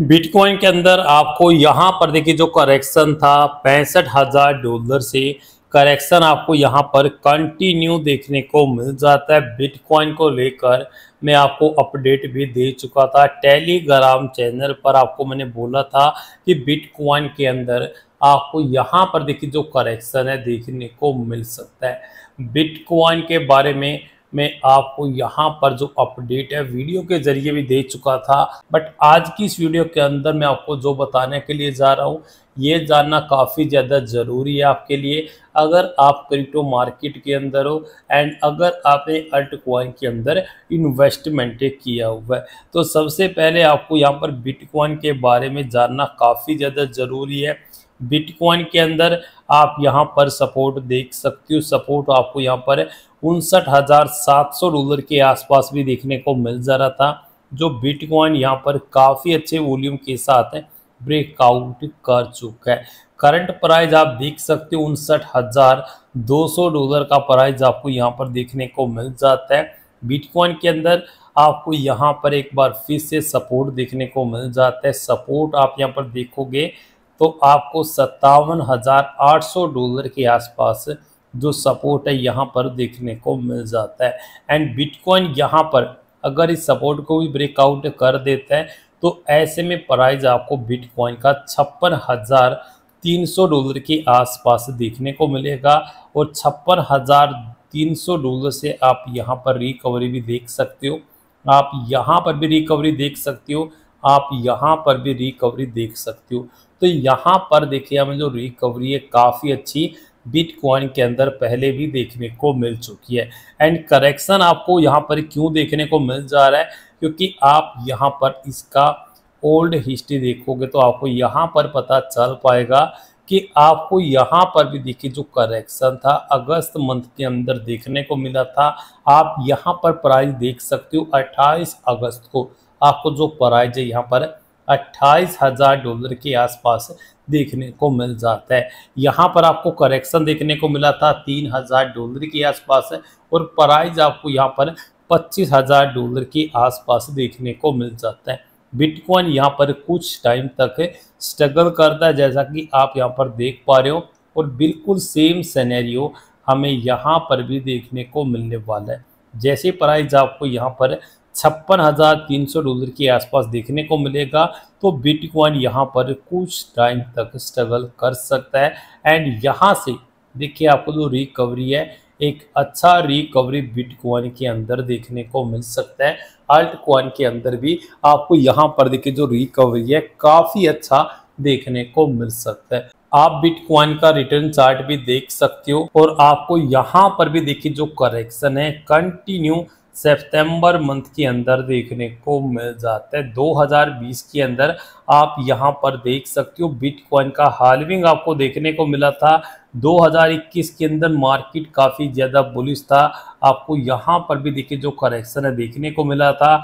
bitcoin के अंदर आपको यहाँ पर देखिए जो करेक्शन था पैंसठ हजार डॉलर से करेक्शन आपको यहाँ पर कंटिन्यू देखने को मिल जाता है बिटकॉइन को लेकर मैं आपको अपडेट भी दे चुका था टेलीग्राम चैनल पर आपको मैंने बोला था कि बिटकॉइन के अंदर आपको यहाँ पर देखिए जो करेक्शन है देखने को मिल सकता है बिटकॉइन के बारे में मैं आपको यहाँ पर जो अपडेट है वीडियो के ज़रिए भी दे चुका था बट आज की इस वीडियो के अंदर मैं आपको जो बताने के लिए जा रहा हूँ ये जानना काफ़ी ज़्यादा ज़रूरी है आपके लिए अगर आप क्रिप्टो मार्केट के अंदर हो एंड अगर आपने अल्ट क्वाइन के अंदर इन्वेस्टमेंट किया हुआ है तो सबसे पहले आपको यहाँ पर बिटकॉइन के बारे में जानना काफ़ी ज़्यादा ज़रूरी है बिटकॉइन के अंदर आप यहाँ पर सपोर्ट देख सकते हो सपोर्ट आपको यहाँ पर उनसठ हज़ार सात सौ डॉलर के आसपास भी देखने को मिल जा रहा था जो बिटकॉइन यहाँ पर काफ़ी अच्छे वॉल्यूम के साथ ब्रेकआउट कर चुका है करंट प्राइस आप देख सकते हो उनसठ हज़ार दो सौ डॉलर का प्राइस आपको यहाँ पर देखने को मिल जाता है बिटकॉइन के अंदर आपको यहाँ पर एक बार फिर से सपोर्ट देखने को मिल जाता है सपोर्ट आप यहाँ पर देखोगे तो आपको सत्तावन हज़ार आठ सौ डॉलर के आसपास जो सपोर्ट है यहाँ पर देखने को मिल जाता है एंड बिटकॉइन यहाँ पर अगर इस सपोर्ट को भी ब्रेकआउट कर देता है तो ऐसे में प्राइस आपको बिटकॉइन का छप्पन हज़ार तीन सौ डॉलर के आसपास देखने को मिलेगा और छप्पन हज़ार तीन सौ डॉलर से आप यहाँ पर रिकवरी भी देख सकते हो आप यहाँ पर भी रिकवरी देख सकते हो आप यहाँ पर भी रिकवरी देख सकते हो तो यहाँ पर देखिए हमें जो रिकवरी है काफ़ी अच्छी बिटकॉइन के अंदर पहले भी देखने को मिल चुकी है एंड करेक्शन आपको यहाँ पर क्यों देखने को मिल जा रहा है क्योंकि आप यहाँ पर इसका ओल्ड हिस्ट्री देखोगे तो आपको यहाँ पर पता चल पाएगा कि आपको यहाँ पर भी देखिए जो करेक्शन था अगस्त मंथ के अंदर देखने को मिला था आप यहाँ पर प्राइस देख सकते हो 28 अगस्त को आपको जो प्राइज है यहाँ पर अट्ठाईस हज़ार डॉलर के आसपास देखने को मिल जाता है यहाँ पर आपको करेक्शन देखने को मिला था तीन हज़ार डॉलर के आसपास और प्राइस आपको यहाँ पर पच्चीस हज़ार डॉलर के आसपास देखने को मिल जाता है बिटकॉइन यहाँ पर कुछ टाइम तक स्ट्रगल करता है जैसा कि आप यहाँ पर देख पा रहे हो और बिल्कुल सेम सैनैरियो हमें यहाँ पर भी देखने को मिलने वाला है जैसे प्राइज़ आपको यहाँ पर छप्पन हज़ार तीन सौ डॉलर के आसपास देखने को मिलेगा तो बिटकॉइन यहाँ पर कुछ टाइम तक स्ट्रगल कर सकता है एंड यहाँ से देखिए आपको जो रिकवरी है एक अच्छा रिकवरी बिटकॉइन के अंदर देखने को मिल सकता है अल्ट कॉइन के अंदर भी आपको यहाँ पर देखिए जो रिकवरी है काफ़ी अच्छा देखने को मिल सकता है आप बिटकॉइन का रिटर्न चार्ट भी देख सकते हो और आपको यहाँ पर भी देखिए जो करेक्शन है कंटिन्यू सेप्टेम्बर मंथ के अंदर देखने को मिल जाता है 2020 के अंदर आप यहां पर देख सकते हो बिटकॉइन का हालविंग आपको देखने को मिला था 2021 के अंदर मार्केट काफ़ी ज़्यादा बुलिश था आपको यहाँ पर भी देखिए जो करेक्शन है देखने को मिला था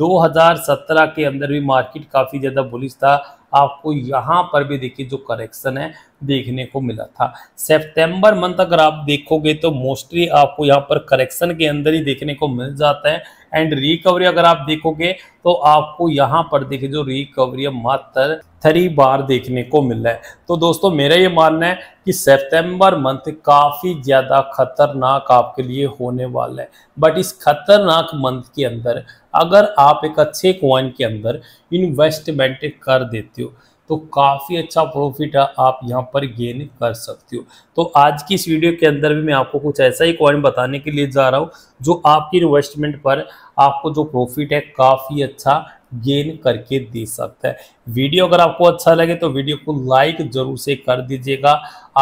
2017 के अंदर भी मार्केट काफ़ी ज़्यादा बुलिश था आपको यहाँ पर भी देखिए जो करेक्शन है देखने को मिला था सितंबर मंथ अगर आप देखोगे तो मोस्टली आपको यहाँ पर करेक्शन के अंदर ही देखने को मिल जाता है एंड रिकवरी अगर आप देखोगे तो आपको यहाँ पर देखिए जो रिकवरी मात्र थ्री बार देखने को मिल रहा है तो दोस्तों मेरा ये मानना है कि सितंबर मंथ काफ़ी ज़्यादा खतरनाक आपके लिए होने वाला है बट इस खतरनाक मंथ के अंदर अगर आप एक अच्छे क्वन के अंदर इन्वेस्टमेंट कर देते हो तो काफ़ी अच्छा प्रॉफिट आप यहाँ पर गेन कर सकते हो तो आज की इस वीडियो के अंदर भी मैं आपको कुछ ऐसा ही कॉइन बताने के लिए जा रहा हूँ जो आपकी इन्वेस्टमेंट पर आपको जो प्रॉफिट है काफ़ी अच्छा गेन करके दे सकता है वीडियो अगर आपको अच्छा लगे तो वीडियो को लाइक जरूर से कर दीजिएगा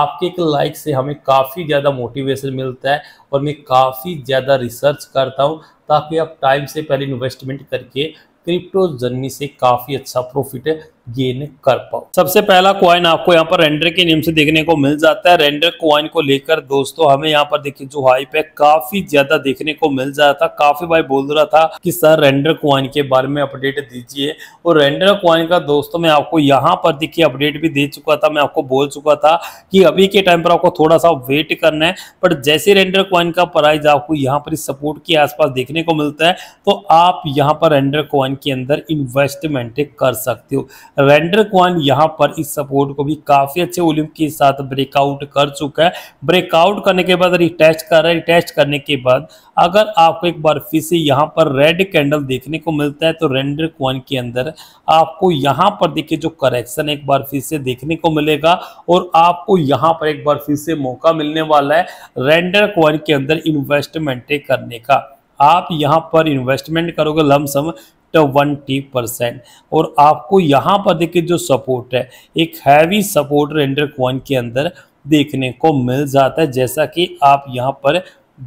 आपके एक लाइक से हमें काफ़ी ज़्यादा मोटिवेशन मिलता है और मैं काफ़ी ज़्यादा रिसर्च करता हूँ ताकि आप टाइम से पहले इन्वेस्टमेंट करके क्रिप्टो जर्नी से काफ़ी अच्छा प्रॉफिट गेन कर पाओ सबसे पहला क्वाइन आपको यहाँ पर रेंडर के नेम से देखने को मिल जाता है रेंडर क्वाइन को लेकर दोस्तों हमें यहाँ पर देखिए जो हाइप है काफी ज्यादा देखने को मिल जाता था काफी भाई बोल रहा था कि सर रेंडर क्वाइन के बारे में अपडेट दीजिए और रेंडर क्वाइन का दोस्तों मैं आपको यहाँ पर देखिए अपडेट भी दे चुका था मैं आपको बोल चुका था कि अभी के टाइम पर आपको थोड़ा सा वेट करना है पर जैसे रेंडर क्वाइन का प्राइस आपको यहाँ पर सपोर्ट के आसपास देखने को मिलता है तो आप यहाँ पर रेंडर क्वाइन के अंदर इन्वेस्टमेंट कर सकते हो रेंडर क्वान यहाँ पर इस सपोर्ट को भी काफ़ी अच्छे वॉल्यूम के साथ ब्रेकआउट कर चुका है ब्रेकआउट करने के बाद रिटेस्ट कर रहा है रिटेस्ट करने के बाद अगर आपको एक बार फिर से यहाँ पर रेड कैंडल देखने को मिलता है तो रेंडर क्वान के अंदर आपको यहाँ पर देखिए जो करेक्शन एक बार फिर से देखने को मिलेगा और आपको यहाँ पर एक बार फिर से मौका मिलने वाला है रेंडर क्वान के अंदर इन्वेस्टमेंट करने का आप यहां पर इन्वेस्टमेंट करोगे लमसम ट्वेंटी परसेंट और आपको यहाँ पर देखिए जो सपोर्ट है एक हैवी सपोर्ट रेंडर क्वन के अंदर देखने को मिल जाता है जैसा कि आप यहाँ पर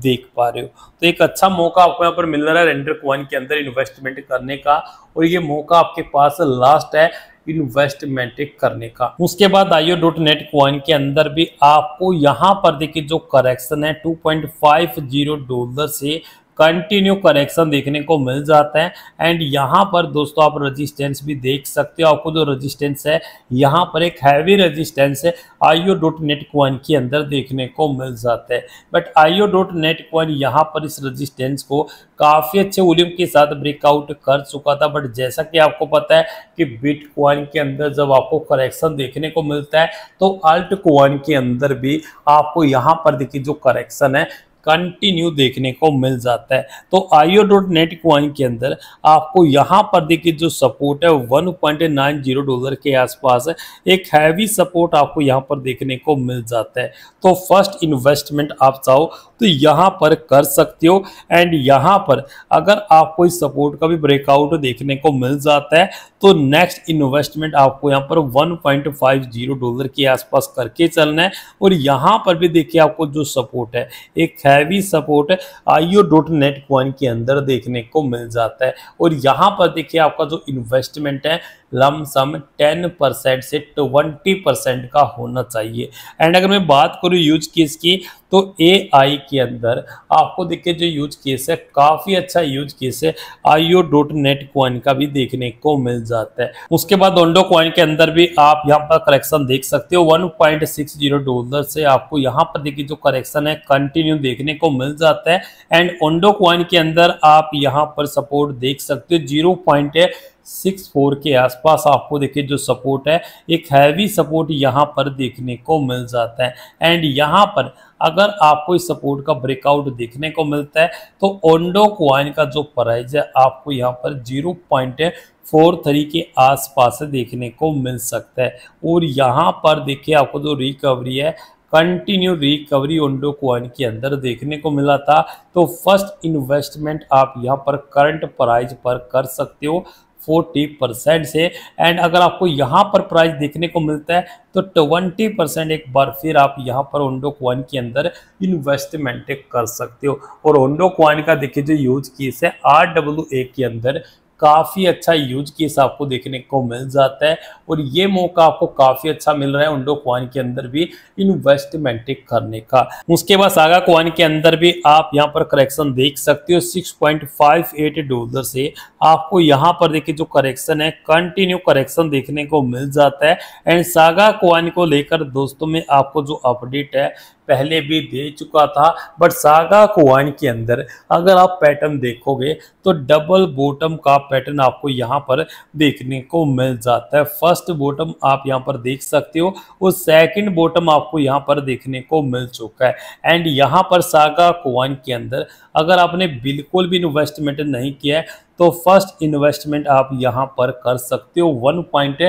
देख पा रहे हो तो एक अच्छा मौका आपको यहाँ पर मिल रहा है रेंडर क्वन के अंदर इन्वेस्टमेंट करने का और ये मौका आपके पास लास्ट है इन्वेस्टमेंट करने का उसके बाद आईओ डॉट नेट क्वन के अंदर भी आपको यहाँ पर देखिए जो करेक्शन है 2.50 डॉलर से कंटिन्यू करेक्शन देखने को मिल जाता है एंड यहाँ पर दोस्तों आप रजिस्टेंस भी देख सकते हो आपको जो रजिस्टेंस है यहाँ पर एक हैवी रजिस्टेंस है आईओ डॉट नेट क्वन के अंदर देखने को मिल जाता है but IO dot net coin यहाँ पर इस रजिस्टेंस को काफ़ी अच्छे वॉल्यूम के साथ ब्रेकआउट कर चुका था बट जैसा कि आपको पता है कि बिट क्वन के अंदर जब आपको करेक्शन देखने को मिलता है तो अल्ट क्वन के अंदर भी आपको यहाँ पर देखिए जो करेक्शन है कंटिन्यू देखने को मिल जाता है तो आईओ डॉट नेट क्वाइन के अंदर आपको यहाँ पर देखिए जो सपोर्ट है 1.90 डॉलर के आसपास है एक हैवी सपोर्ट आपको यहाँ पर देखने को मिल जाता है तो फर्स्ट इन्वेस्टमेंट आप चाहो तो यहाँ पर कर सकते हो एंड यहाँ पर अगर आपको इस सपोर्ट का भी ब्रेकआउट देखने को मिल जाता है तो नेक्स्ट इन्वेस्टमेंट आपको यहाँ पर 1.50 डॉलर के आसपास करके चलना है और यहाँ पर भी देखिए आपको जो सपोर्ट है एक heavy support IO dot net coin के अंदर देखने को मिल जाता है और यहाँ पर देखिए आपका जो इन्वेस्टमेंट है लमसम 10 परसेंट से 20 परसेंट का होना चाहिए एंड अगर मैं बात करूँ यूज केस की तो एआई के अंदर आपको देखिए जो यूज केस है काफ़ी अच्छा यूज केस है आईओ डॉट नेट कॉइन का भी देखने को मिल जाता है उसके बाद ओंडो कॉइन के अंदर भी आप यहाँ पर करेक्शन देख सकते हो 1.60 डॉलर से आपको यहाँ पर देखिए जो करेक्शन है कंटिन्यू देखने को मिल जाता है एंड ओंडो कॉइन के अंदर आप यहाँ पर सपोर्ट देख सकते हो जीरो पॉइंट सिक्स फोर के आसपास आपको देखिए जो सपोर्ट है एक हैवी सपोर्ट यहाँ पर देखने को मिल जाता है एंड यहाँ पर अगर आपको इस सपोर्ट का ब्रेकआउट देखने को मिलता है तो ओंडो क्वाइन का जो प्राइस है आपको यहाँ पर जीरो पॉइंट फोर थ्री के आसपास देखने को मिल सकता है और यहाँ पर देखिए आपको जो रिकवरी है कंटिन्यू रिकवरी ओंडो क्वाइन के अंदर देखने को मिला था तो फर्स्ट इन्वेस्टमेंट आप यहाँ पर करंट प्राइज पर कर सकते हो फोर्टी परसेंट से एंड अगर आपको यहाँ पर प्राइस देखने को मिलता है तो ट्वेंटी परसेंट एक बार फिर आप यहाँ पर ओंडो क्वाइन के अंदर इन्वेस्टमेंट कर सकते हो और ओंडो क्वाइन का देखिए जो यूज किए है आर डब्ल्यू ए के अंदर काफ़ी अच्छा यूज केस आपको देखने को मिल जाता है और ये मौका आपको काफ़ी अच्छा मिल रहा है उंडो क्वान के अंदर भी इन्वेस्टमेंट करने का उसके बाद सागा क्वान के अंदर भी आप यहाँ पर करेक्शन देख सकते हो 6.58 डॉलर से आपको यहाँ पर देखिए जो करेक्शन है कंटिन्यू करेक्शन देखने को मिल जाता है एंड सागा क्वान को लेकर दोस्तों में आपको जो अपडेट है पहले भी दे चुका था बट सागा कुआन के अंदर अगर आप पैटर्न देखोगे तो डबल बॉटम का पैटर्न आपको यहाँ पर देखने को मिल जाता है फर्स्ट बॉटम आप यहाँ पर देख सकते हो और सेकंड बॉटम आपको यहाँ पर देखने को मिल चुका है एंड यहाँ पर सागा कुआन के अंदर अगर आपने बिल्कुल भी इन्वेस्टमेंट नहीं किया है तो फर्स्ट इन्वेस्टमेंट आप यहाँ पर कर सकते हो one point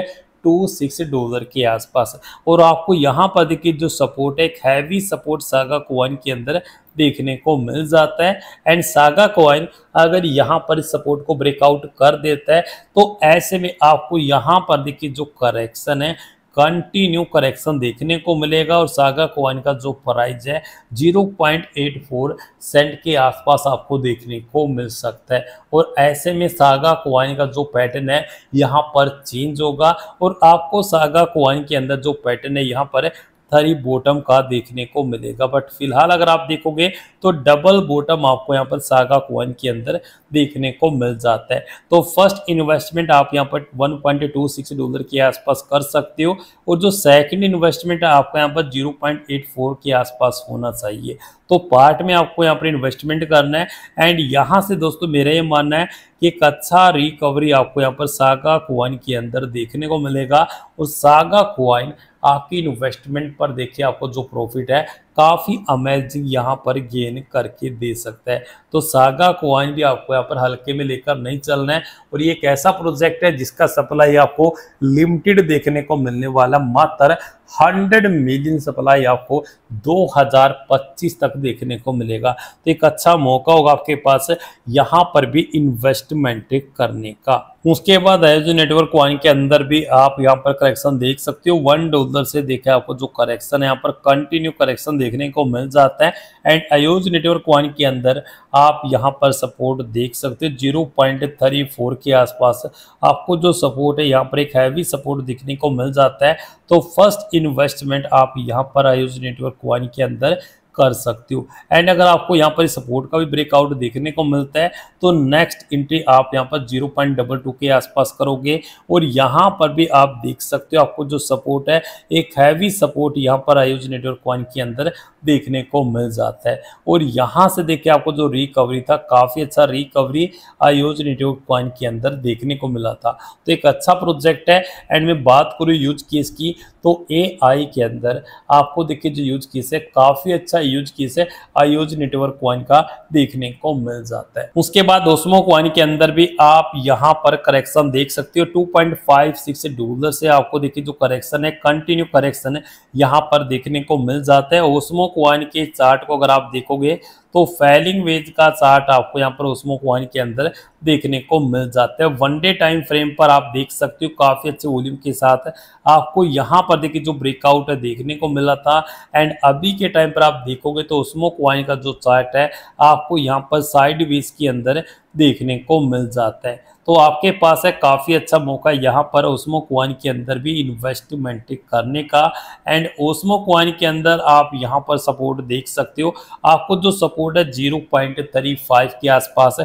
two six dollar के आसपास और आपको यहाँ पर देखिए जो सपोर्ट है एक हैवी सपोर्ट सागा कोइन के अंदर देखने को मिल जाता है एंड सागा कोइन अगर यहाँ पर सपोर्ट को ब्रेकआउट कर देता है तो ऐसे में आपको यहाँ पर देखिए जो करेक्शन है कंटिन्यू करेक्शन देखने को मिलेगा और सागा कॉइन का जो प्राइस है 0.84 सेंट के आसपास आपको देखने को मिल सकता है और ऐसे में सागा कॉइन का जो पैटर्न है यहाँ पर चेंज होगा और आपको सागा कॉइन के अंदर जो पैटर्न है यहाँ पर थ्री बॉटम का देखने को मिलेगा बट फिलहाल अगर आप देखोगे तो डबल बॉटम आपको यहाँ पर सागा कोइन के अंदर देखने को मिल जाता है तो फर्स्ट इन्वेस्टमेंट आप यहाँ पर 1.26 डॉलर के आसपास कर सकते हो और जो सेकंड इन्वेस्टमेंट है आपको यहाँ पर 0.84 के आसपास होना चाहिए तो पार्ट में आपको यहाँ पर इन्वेस्टमेंट करना है एंड यहाँ से दोस्तों मेरा ये मानना है कि एक अच्छा रिकवरी आपको यहाँ पर सागा कोइन के अंदर देखने को मिलेगा और सागा कोइन आपकी इन्वेस्टमेंट पर देखिए आपको जो प्रॉफिट है काफ़ी अमेजिंग यहाँ पर गेन करके दे सकता है तो सागा को आज भी आपको यहाँ पर हल्के में लेकर नहीं चलना है और ये एक ऐसा प्रोजेक्ट है जिसका सप्लाई आपको लिमिटेड देखने को मिलने वाला मात्र 100 मिलियन सप्लाई आपको 2025 तक देखने को मिलेगा तो एक अच्छा मौका होगा आपके पास यहाँ पर भी इन्वेस्टमेंट करने का उसके बाद है जो नेटवर्क क्वाइन के अंदर भी आप यहाँ पर करेक्शन देख सकते हो वन डॉलर से देखे आपको जो करेक्शन है यहाँ पर कंटिन्यू करेक्शन देख देखने को मिल जाता है एंड अयोज नेटवर्क वन के अंदर आप यहाँ पर सपोर्ट देख सकते हो जीरो पॉइंट थ्री फोर के आसपास आपको जो सपोर्ट है यहाँ पर एक हैवी सपोर्ट देखने को मिल जाता है तो फर्स्ट इन्वेस्टमेंट आप यहाँ पर आयोज नेटवर्क वन के अंदर कर सकते हो एंड अगर आपको यहाँ पर सपोर्ट का भी ब्रेकआउट देखने को मिलता है तो नेक्स्ट एंट्री आप यहाँ पर जीरो पॉइंट डबल टू के आसपास करोगे और यहाँ पर भी आप देख सकते हो आपको जो सपोर्ट है एक हैवी सपोर्ट यहाँ पर आयोज नेटवर्क वन के अंदर देखने को मिल जाता है और यहाँ से देखिए आपको जो रिकवरी था काफ़ी अच्छा रिकवरी आयोज नेटवर्क पॉइंट के अंदर देखने को मिला था तो एक अच्छा प्रोजेक्ट है एंड मैं बात करूँ यूज केस की तो एआई के अंदर आपको देखिए जो यूज केस है काफ़ी अच्छा यूज केस है आयोज नेटवर्क क्वाइन का देखने को मिल जाता है उसके बाद ओसमो क्वाइन के अंदर भी आप यहाँ पर करेक्शन देख सकते हो 2.56 डॉलर से आपको देखिए जो करेक्शन है कंटिन्यू करेक्शन है यहाँ पर देखने को मिल जाता है ओसमो क्वाइन के चार्ट को अगर आप देखोगे तो फैलिंग वेज का चार्ट आपको यहाँ पर उसमो कुहानी के अंदर देखने को मिल जाता है वनडे टाइम फ्रेम पर आप देख सकते हो काफ़ी अच्छे वॉल्यूम के साथ आपको यहाँ पर देखिए जो ब्रेकआउट है देखने को मिला था एंड अभी के टाइम पर आप देखोगे तो उस्मो कुहानी का जो चार्ट है आपको यहाँ पर साइड वेज के अंदर देखने को मिल जाता है तो आपके पास है काफ़ी अच्छा मौका यहाँ पर ओस्मो कुआन के अंदर भी इन्वेस्टमेंट करने का एंड ओस्मो कुआन के अंदर आप यहाँ पर सपोर्ट देख सकते हो आपको जो सपोर्ट सपोर्ट है जीरो पॉइंट थ्री फाइव के आसपास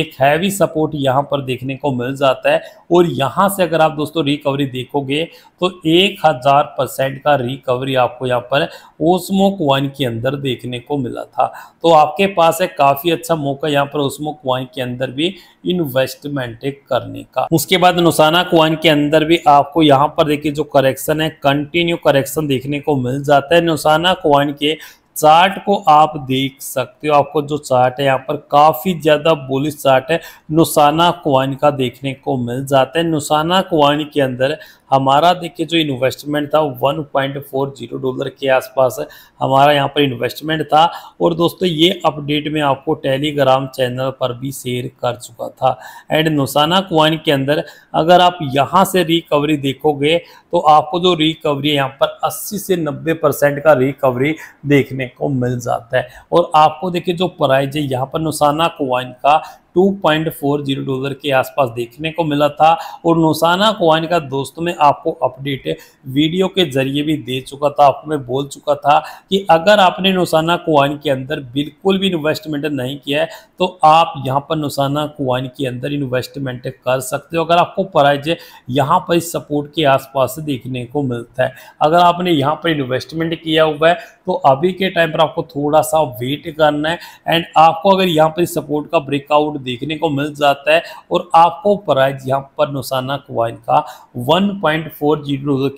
एक हैवी सपोर्ट यहां पर देखने को मिल जाता है और यहां से अगर आप दोस्तों रिकवरी देखोगे तो एक हज़ार परसेंट का रिकवरी आपको यहां पर ओस्मो क्वाइन के अंदर देखने को मिला था तो आपके पास है काफ़ी अच्छा मौका यहाँ पर ओस्मो क्वाइन के अंदर भी इन्वेस्टमेंट करने का उसके बाद नुसाना क्वाइन के अंदर भी आपको यहाँ पर देखिए जो करेक्शन है कंटिन्यू करेक्शन देखने को मिल जाता है नुसाना क्वाइन के चार्ट को आप देख सकते हो आपको जो चार्ट है यहाँ पर काफ़ी ज़्यादा बोलिश चार्ट है नुसाना क्वाइन का देखने को मिल जाता है नुसाना क्वाइन के अंदर हमारा देखिए जो इन्वेस्टमेंट था 1.40 डॉलर के आसपास है हमारा यहाँ पर इन्वेस्टमेंट था और दोस्तों ये अपडेट में आपको टेलीग्राम चैनल पर भी शेयर कर चुका था एंड नुसाना क्वाइन के अंदर अगर आप यहाँ से रिकवरी देखोगे तो आपको जो रिकवरी है यहाँ पर अस्सी से नब्बे परसेंट का रिकवरी देखने देखने को मिल जाता है और आपको देखिए जो प्राइज है यहाँ पर नुसाना कोवाइन का 2.40 डॉलर के आसपास देखने को मिला था और नौसाना कॉइन का दोस्तों में आपको अपडेट वीडियो के जरिए भी दे चुका था आपको मैं बोल चुका था कि अगर आपने नौसाना कॉइन के अंदर बिल्कुल भी इन्वेस्टमेंट नहीं किया है तो आप यहाँ पर नौसाना कॉइन के अंदर इन्वेस्टमेंट कर सकते हो अगर आपको प्राइज यहाँ पर इस सपोर्ट के आसपास देखने को मिलता है अगर आपने यहाँ पर इन्वेस्टमेंट किया हुआ है तो अभी के टाइम पर आपको थोड़ा सा वेट करना है एंड आपको अगर यहाँ पर सपोर्ट का ब्रेकआउट देखने को मिल जाता है और आपको प्राइस यहाँ पर नुसाना क्वाइन का 1.4 पॉइंट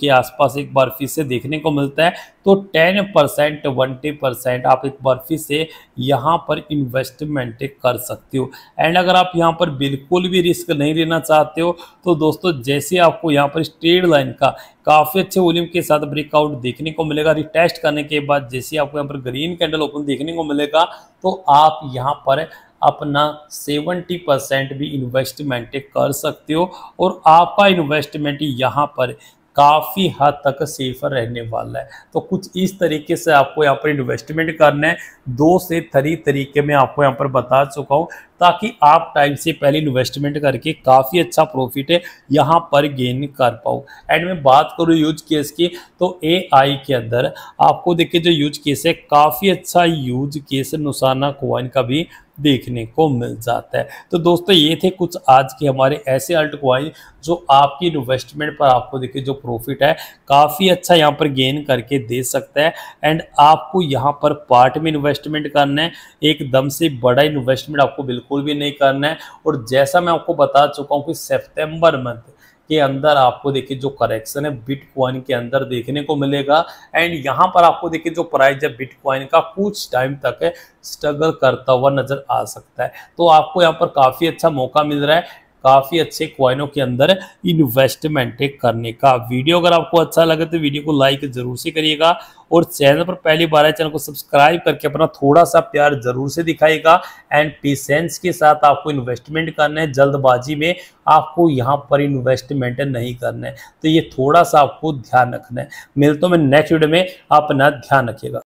के आसपास एक बार फिर से देखने को मिलता है तो 10 परसेंट ट्वेंटी परसेंट आप एक बार फिर से यहाँ पर इन्वेस्टमेंट कर सकते हो एंड अगर आप यहाँ पर बिल्कुल भी रिस्क नहीं लेना चाहते हो तो दोस्तों जैसे आपको यहाँ पर स्ट्रेट लाइन का काफ़ी अच्छे वॉल्यूम के साथ ब्रेकआउट देखने को मिलेगा रिटेस्ट करने के बाद जैसे आपको यहाँ पर ग्रीन कैंडल ओपन देखने को मिलेगा तो आप यहाँ पर अपना 70 परसेंट भी इन्वेस्टमेंट कर सकते हो और आपका इन्वेस्टमेंट यहाँ पर काफ़ी हद हाँ तक सेफर रहने वाला है तो कुछ इस तरीके से आपको यहाँ पर इन्वेस्टमेंट करना है दो से थ्री तरीके में आपको यहाँ पर बता चुका हूँ ताकि आप टाइम से पहले इन्वेस्टमेंट करके काफ़ी अच्छा प्रॉफिट है यहाँ पर गेन कर पाओ एंड मैं बात करूँ यूज केस की तो एआई के अंदर आपको देखिए जो यूज केस है काफ़ी अच्छा यूज केस नुसाना कोइन का भी देखने को मिल जाता है तो दोस्तों ये थे कुछ आज के हमारे ऐसे अल्ट क्वाइन जो आपकी इन्वेस्टमेंट पर आपको देखिए जो प्रॉफिट है काफ़ी अच्छा यहाँ पर गेन करके दे सकता है एंड आपको यहाँ पर पार्ट में इन्वेस्टमेंट करना है एकदम से बड़ा इन्वेस्टमेंट आपको बिल्कुल बिल्कुल भी नहीं करना है और जैसा मैं आपको बता चुका हूँ कि सेप्टेम्बर मंथ के अंदर आपको देखिए जो करेक्शन है बिटकॉइन के अंदर देखने को मिलेगा एंड यहाँ पर आपको देखिए जो प्राइस है बिटकॉइन का कुछ टाइम तक है स्ट्रगल करता हुआ नजर आ सकता है तो आपको यहाँ पर काफ़ी अच्छा मौका मिल रहा है काफ़ी अच्छे क्वाइनों के अंदर इन्वेस्टमेंट करने का वीडियो अगर आपको अच्छा लगे तो वीडियो को लाइक जरूर से करिएगा और चैनल पर पहली बार है चैनल को सब्सक्राइब करके अपना थोड़ा सा प्यार जरूर से दिखाएगा एंड पेशेंस के साथ आपको इन्वेस्टमेंट करना है जल्दबाजी में आपको यहाँ पर इन्वेस्टमेंट नहीं करना है तो ये थोड़ा सा आपको ध्यान रखना है मिलते मैं नेक्स्ट वीडियो में अपना ध्यान रखिएगा